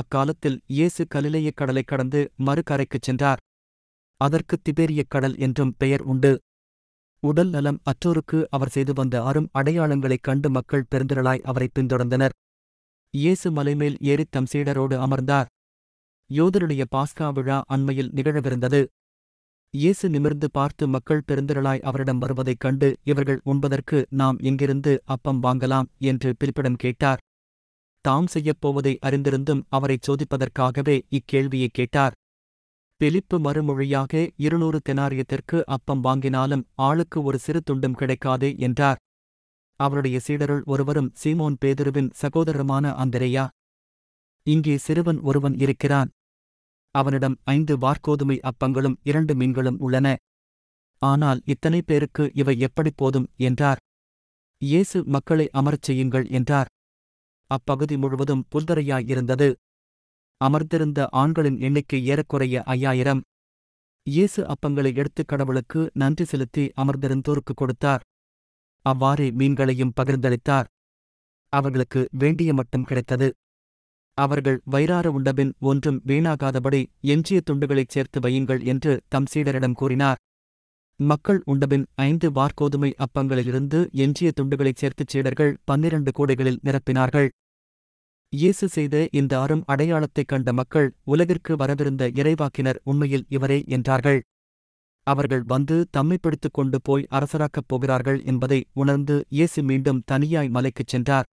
அக்காலத்தில் இயேசு கலிலேய கடலை கடந்து மறுகரைக்குச் சென்றார் அதற்கு திபேரியக் கடல் என்றும் பெயர் உண்டு உடல் நலம் அற்றோருக்கு அவர் செய்து வந்த அரும் அடையாளங்களைக் கண்டு மக்கள் பெருந்திரளாய் அவரை பின்தொடர்ந்தனர் இயேசு மலைமேல் ஏறி தம் சீடரோடு அமர்ந்தார் யோதருடைய பாஸ்கா விழா அண்மையில் நிகழவிருந்தது இயேசு நிமிர்ந்து பார்த்து மக்கள் பெருந்திரளாய் அவரிடம் வருவதைக் கண்டு இவர்கள் உண்பதற்கு நாம் இங்கிருந்து அப்பம் வாங்கலாம் என்று பிரிப்பிடம் கேட்டார் தாம் செய்யப்போவதை அறிந்திருந்தும் அவரைச் சோதிப்பதற்காகவே இக்கேள்வியை கேட்டார் பிலிப்பு மறுமொழியாக இருநூறு தெனாரியத்திற்கு அப்பம் வாங்கினாலும் ஆளுக்கு ஒரு சிறு துண்டும் கிடைக்காதே என்றார் அவருடைய சீடருள் ஒருவரும் சீமோன் பேதுருவின் சகோதரமான அந்தரையா இங்கே சிறுவன் ஒருவன் இருக்கிறான் அவனிடம் ஐந்து வார்கோதுமை அப்பங்களும் இரண்டு மீன்களும் உள்ளன ஆனால் இத்தனை பேருக்கு இவை எப்படி போதும் என்றார் இயேசு மக்களை அமரச் செய்யுங்கள் என்றார் அப்பகுதி முழுவதும் புல்தரையாயிருந்தது அமர்ந்திருந்த ஆண்களின் எண்ணிக்கை ஏறக்குறைய ஐயாயிரம் இயேசு அப்பங்களை எடுத்து கடவுளுக்கு நன்றி செலுத்தி அமர்ந்திருந்தோருக்கு கொடுத்தார் அவ்வாறே மீன்களையும் பகிர்ந்தளித்தார் அவர்களுக்கு வேண்டிய மட்டும் கிடைத்தது அவர்கள் வயிறார உண்டபின் ஒன்றும் வீணாகாதபடி எஞ்சிய துண்டுகளைச் சேர்த்து வையுங்கள் என்று தம் சீடரிடம் கூறினார் மக்கள் உண்டபின் ஐந்து வார்கோதுமை அப்பங்களிலிருந்து எஞ்சிய துண்டுகளைச் சேர்த்துச் சீடர்கள் பன்னிரண்டு கூடைகளில் நிரப்பினார்கள் இயேசு செய்த இந்த அரும் அடையாளத்தைக் கண்ட மக்கள் உலகிற்கு வரவிருந்த இறைவாக்கினர் உண்மையில் இவரே என்றார்கள் அவர்கள் வந்து தம்மைப்படுத்துக் பிடித்துக் கொண்டு போய் அரசராக்கப் போகிறார்கள் என்பதை உணர்ந்து இயேசு மீண்டும் தனியாய் மலைக்குச் சென்றார்